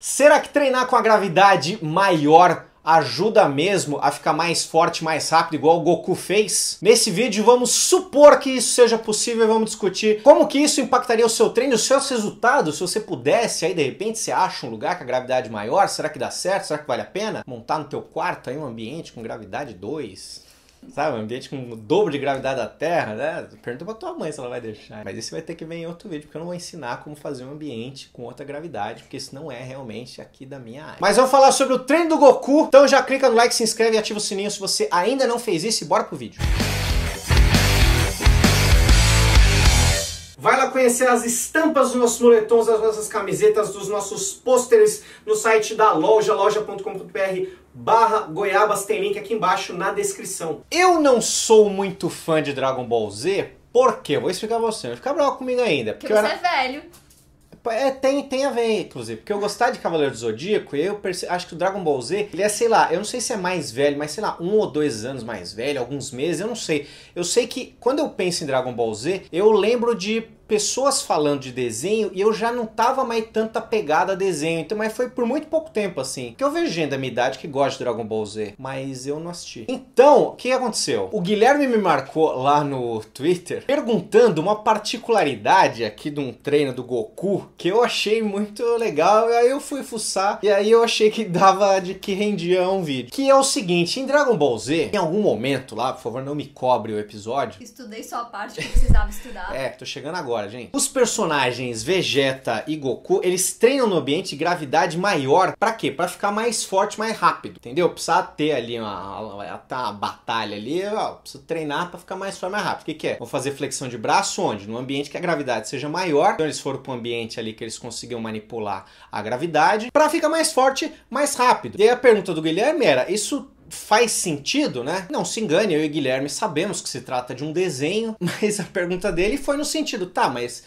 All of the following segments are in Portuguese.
Será que treinar com a gravidade maior ajuda mesmo a ficar mais forte, mais rápido, igual o Goku fez? Nesse vídeo vamos supor que isso seja possível e vamos discutir como que isso impactaria o seu treino, os seus resultados, se você pudesse, aí de repente você acha um lugar com a gravidade maior, será que dá certo, será que vale a pena? Montar no teu quarto aí um ambiente com gravidade 2? Sabe, um ambiente com o dobro de gravidade da Terra, né? Pergunta pra tua mãe se ela vai deixar. Mas isso vai ter que vir em outro vídeo, porque eu não vou ensinar como fazer um ambiente com outra gravidade, porque isso não é realmente aqui da minha área. Mas vamos falar sobre o treino do Goku. Então já clica no like, se inscreve e ativa o sininho se você ainda não fez isso e bora pro vídeo. Música conhecer as estampas dos nossos moletons, das nossas camisetas, dos nossos pôsteres no site da loja, loja.com.br barra goiabas, tem link aqui embaixo na descrição. Eu não sou muito fã de Dragon Ball Z, porque eu vou explicar pra você, Fica ficar bravo comigo ainda. Porque, porque você era... é velho. É, tem, tem a ver, inclusive. Porque eu gostava de Cavaleiro do Zodíaco e eu perce... acho que o Dragon Ball Z, ele é, sei lá, eu não sei se é mais velho, mas sei lá, um ou dois anos mais velho, alguns meses, eu não sei. Eu sei que quando eu penso em Dragon Ball Z, eu lembro de pessoas falando de desenho e eu já não tava mais tanta pegada a desenho. Então, mas foi por muito pouco tempo assim. Que eu vejo gente da minha idade que gosta de Dragon Ball Z, mas eu não assisti. Então, o que aconteceu? O Guilherme me marcou lá no Twitter perguntando uma particularidade aqui de um treino do Goku que eu achei muito legal. E aí eu fui fuçar e aí eu achei que dava de que rendia um vídeo. Que é o seguinte, em Dragon Ball Z, em algum momento lá, por favor, não me cobre o episódio. Estudei só a parte que precisava estudar. é, tô chegando agora agora, gente. Os personagens Vegeta e Goku, eles treinam no ambiente de gravidade maior. Pra quê? Pra ficar mais forte, mais rápido, entendeu? Precisa ter ali uma, uma, tá uma batalha ali, ó, preciso treinar pra ficar mais forte, mais rápido. O que que é? Vou fazer flexão de braço onde? No ambiente que a gravidade seja maior. Então eles foram pro ambiente ali que eles conseguiam manipular a gravidade pra ficar mais forte, mais rápido. E aí a pergunta do Guilherme era, isso faz sentido, né? Não se engane, eu e Guilherme sabemos que se trata de um desenho, mas a pergunta dele foi no sentido, tá, mas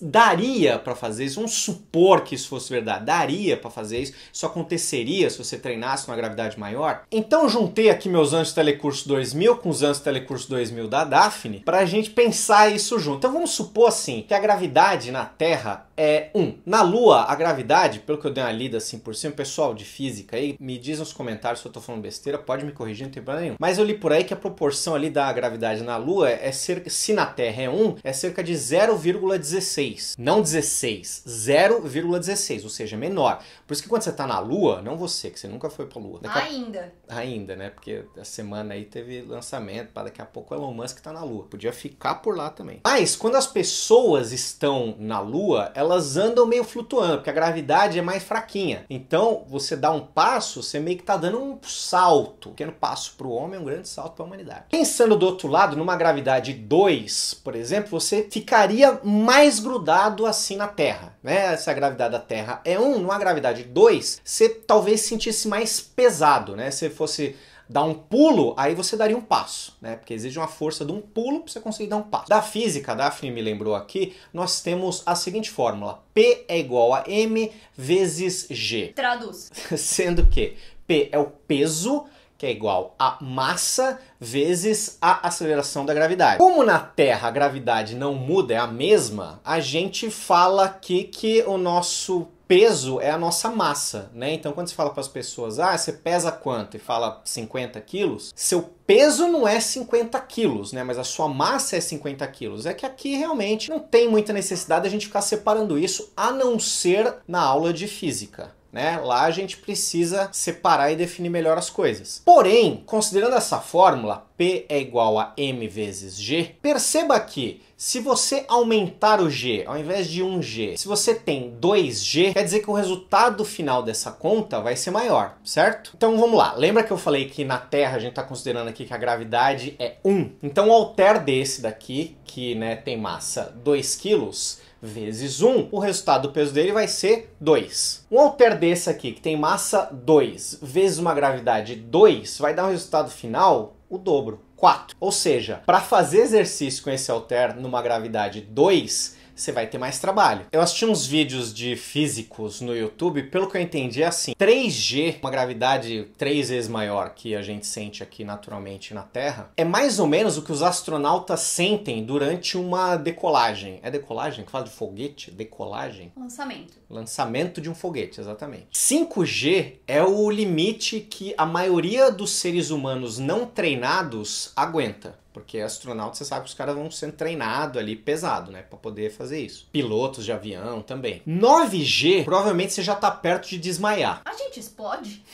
Daria para fazer isso, vamos supor que isso fosse verdade, daria para fazer isso, isso aconteceria se você treinasse numa gravidade maior. Então juntei aqui meus anjos Telecurso 2000 com os anjos Telecurso 2000 da Daphne para a gente pensar isso junto. Então vamos supor assim, que a gravidade na Terra é 1. Um. Na Lua, a gravidade, pelo que eu dei uma lida assim por cima, pessoal de física aí, me diz nos comentários se eu tô falando besteira, pode me corrigir, não tem problema nenhum. Mas eu li por aí que a proporção ali da gravidade na Lua é, é cerca, se na Terra é 1, um, é cerca de 0,16 0,16. Não 16, 0,16, ou seja, menor. Por isso que quando você está na Lua, não você, que você nunca foi pra Lua. Daqui Ainda. A... Ainda, né? Porque a semana aí teve lançamento, para daqui a pouco o Elon Musk está na Lua. Podia ficar por lá também. Mas quando as pessoas estão na Lua, elas andam meio flutuando, porque a gravidade é mais fraquinha. Então, você dá um passo, você meio que está dando um salto. Um pequeno passo para o homem, é um grande salto para a humanidade. Pensando do outro lado, numa gravidade 2, por exemplo, você ficaria mais mais grudado assim na Terra, né? Se a gravidade da Terra é 1, um, numa gravidade 2, você talvez sentisse mais pesado, né? Se fosse dar um pulo, aí você daria um passo, né? Porque exige uma força de um pulo para você conseguir dar um passo. Da física, Daphne me lembrou aqui, nós temos a seguinte fórmula: P é igual a M vezes G. Traduz. Sendo que P é o peso que é igual a massa vezes a aceleração da gravidade. Como na Terra a gravidade não muda, é a mesma, a gente fala aqui que o nosso peso é a nossa massa, né? Então quando você fala para as pessoas, ah, você pesa quanto? E fala 50 quilos, seu peso não é 50 quilos, né? Mas a sua massa é 50 quilos. É que aqui realmente não tem muita necessidade a gente ficar separando isso, a não ser na aula de física né? Lá a gente precisa separar e definir melhor as coisas. Porém, considerando essa fórmula, P é igual a M vezes G, perceba que se você aumentar o G, ao invés de 1G, se você tem 2G, quer dizer que o resultado final dessa conta vai ser maior, certo? Então vamos lá. Lembra que eu falei que na Terra a gente está considerando aqui que a gravidade é 1? Então o alter desse daqui, que né, tem massa 2 quilos, vezes 1. O resultado do peso dele vai ser 2. Um alter desse aqui, que tem massa 2, vezes uma gravidade 2, vai dar um resultado final o dobro, 4. Ou seja, para fazer exercício com esse alter numa gravidade 2, você vai ter mais trabalho. Eu assisti uns vídeos de físicos no YouTube, pelo que eu entendi é assim, 3G, uma gravidade três vezes maior que a gente sente aqui naturalmente na Terra, é mais ou menos o que os astronautas sentem durante uma decolagem. É decolagem que fala de foguete? Decolagem? Lançamento. Lançamento de um foguete, exatamente. 5G é o limite que a maioria dos seres humanos não treinados aguenta. Porque astronauta, você sabe que os caras vão sendo treinados ali pesado, né? Pra poder fazer isso. Pilotos de avião também. 9G, provavelmente você já tá perto de desmaiar. A gente explode?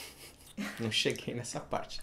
Não cheguei nessa parte.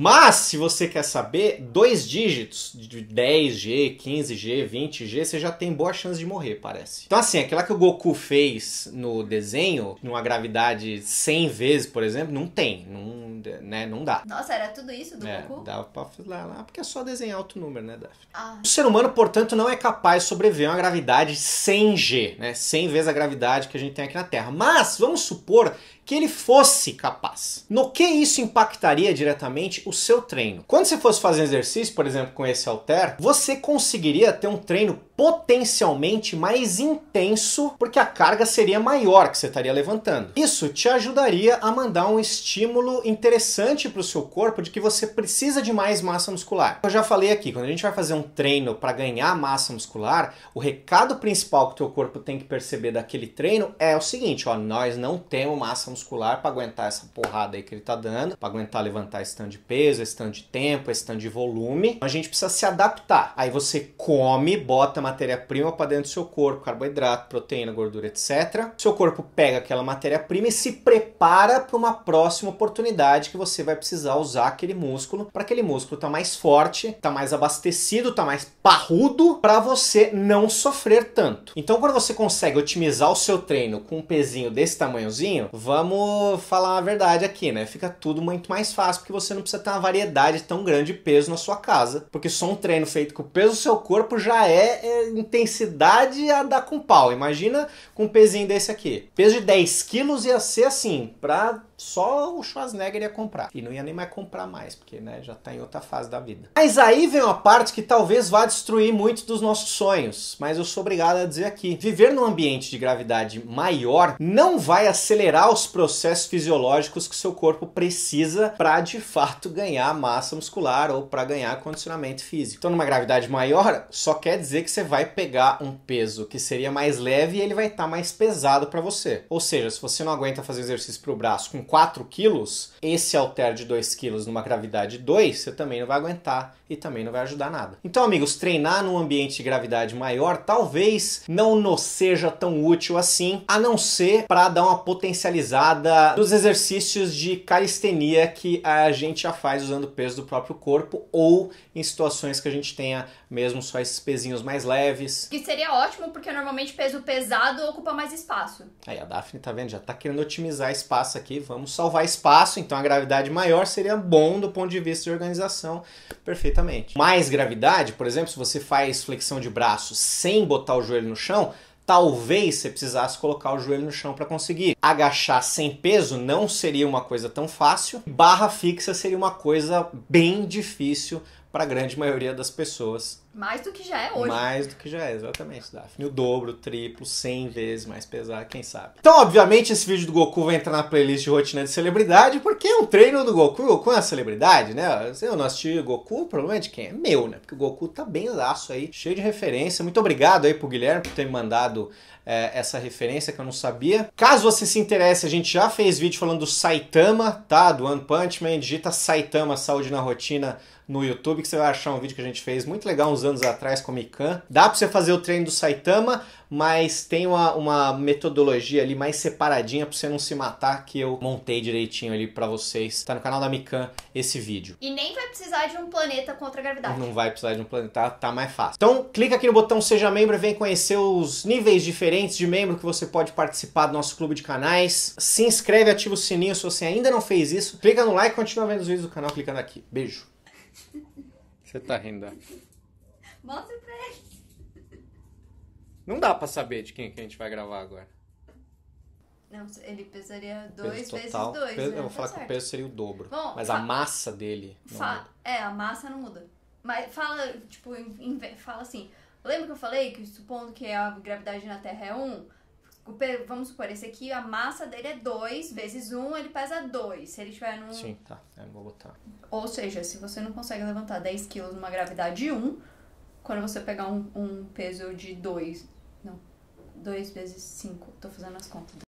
Mas, se você quer saber, dois dígitos, de 10G, 15G, 20G, você já tem boa chance de morrer, parece. Então, assim, aquela que o Goku fez no desenho, numa gravidade 100 vezes, por exemplo, não tem. Não, né, não dá. Nossa, era tudo isso do é, Goku? Dava pra lá, lá, porque é só desenhar outro número, né, Daphne? Ah. O ser humano, portanto, não é capaz de sobreviver a uma gravidade 100G, né? 100 vezes a gravidade que a gente tem aqui na Terra. Mas, vamos supor que ele fosse capaz. No que isso impactaria diretamente o seu treino? Quando você fosse fazer um exercício, por exemplo, com esse halter, você conseguiria ter um treino potencialmente mais intenso, porque a carga seria maior que você estaria levantando. Isso te ajudaria a mandar um estímulo interessante para o seu corpo de que você precisa de mais massa muscular. Eu já falei aqui, quando a gente vai fazer um treino para ganhar massa muscular, o recado principal que o teu corpo tem que perceber daquele treino é o seguinte, ó, nós não temos massa muscular muscular para aguentar essa porrada aí que ele tá dando, para aguentar levantar esse tanto de peso, esse tanto de tempo, esse tanto de volume. Então, a gente precisa se adaptar. Aí você come, bota matéria-prima para dentro do seu corpo, carboidrato, proteína, gordura, etc. Seu corpo pega aquela matéria-prima e se prepara para uma próxima oportunidade que você vai precisar usar aquele músculo para aquele músculo tá mais forte, tá mais abastecido, tá mais parrudo para você não sofrer tanto. Então quando você consegue otimizar o seu treino com um pezinho desse tamanhozinho, vamos vamos falar a verdade aqui, né? Fica tudo muito mais fácil porque você não precisa ter uma variedade tão grande de peso na sua casa, porque só um treino feito com o peso do seu corpo já é, é intensidade a dar com pau. Imagina com um pezinho desse aqui. Peso de 10 quilos ia ser assim, pra só o Schwarzenegger ia comprar. E não ia nem mais comprar mais, porque né, já está em outra fase da vida. Mas aí vem uma parte que talvez vá destruir muito dos nossos sonhos, mas eu sou obrigado a dizer aqui. Viver num ambiente de gravidade maior não vai acelerar os processos fisiológicos que seu corpo precisa para de fato ganhar massa muscular ou para ganhar condicionamento físico. Então, numa gravidade maior, só quer dizer que você vai pegar um peso que seria mais leve e ele vai estar tá mais pesado para você. Ou seja, se você não aguenta fazer exercício para o braço com 4 quilos, esse halter de 2 quilos numa gravidade 2, você também não vai aguentar e também não vai ajudar nada. Então, amigos, treinar num ambiente de gravidade maior talvez não nos seja tão útil assim, a não ser para dar uma potencializada dos exercícios de calistenia que a gente já faz usando o peso do próprio corpo ou em situações que a gente tenha mesmo só esses pezinhos mais leves. Que seria ótimo, porque normalmente peso pesado ocupa mais espaço. Aí a Daphne, tá vendo? Já tá querendo otimizar espaço aqui, vamos vamos salvar espaço, então a gravidade maior seria bom do ponto de vista de organização, perfeitamente. Mais gravidade, por exemplo, se você faz flexão de braço sem botar o joelho no chão, talvez você precisasse colocar o joelho no chão para conseguir. Agachar sem peso não seria uma coisa tão fácil. Barra fixa seria uma coisa bem difícil para a grande maioria das pessoas mais do que já é hoje. Mais do que já é, exatamente, Daphne. O dobro, o triplo, 100 vezes mais pesado, quem sabe. Então, obviamente, esse vídeo do Goku vai entrar na playlist de rotina de celebridade, porque é um treino do Goku. O Goku é uma celebridade, né? Eu não assisti o Goku, o problema é de quem? É meu, né? Porque o Goku tá bem laço aí, cheio de referência. Muito obrigado aí pro Guilherme por ter me mandado é, essa referência que eu não sabia. Caso você se interesse, a gente já fez vídeo falando do Saitama, tá? Do One Punch Man. Digita Saitama Saúde na Rotina no YouTube, que você vai achar um vídeo que a gente fez muito legal, uns anos atrás com a Mikan. Dá para você fazer o treino do Saitama, mas tem uma, uma metodologia ali mais separadinha para você não se matar que eu montei direitinho ali para vocês. Tá no canal da Mikan esse vídeo. E nem vai precisar de um planeta contra a gravidade. Não vai precisar de um planeta, tá, tá, mais fácil. Então clica aqui no botão seja membro e vem conhecer os níveis diferentes de membro que você pode participar do nosso clube de canais. Se inscreve, ativa o sininho se você ainda não fez isso. Clica no like, continua vendo os vídeos do canal clicando aqui. Beijo. Você tá rindo. Né? Mostra pra eles. Não dá pra saber de quem que a gente vai gravar agora. Não, ele pesaria 2 vezes 2. Né? Peso, né? Eu tá vou falar tá que o peso seria o dobro. Bom, mas a massa dele. É, a massa não muda. Mas fala, tipo, fala assim. Lembra que eu falei que supondo que a gravidade na Terra é 1? Um, vamos supor, esse aqui, a massa dele é 2 vezes 1, um, ele pesa 2. Se ele estiver num. Sim, tá. É, vou botar. Ou seja, se você não consegue levantar 10 quilos numa gravidade 1, um, quando você pegar um, um peso de 2, não, 2 vezes 5, tô fazendo as contas.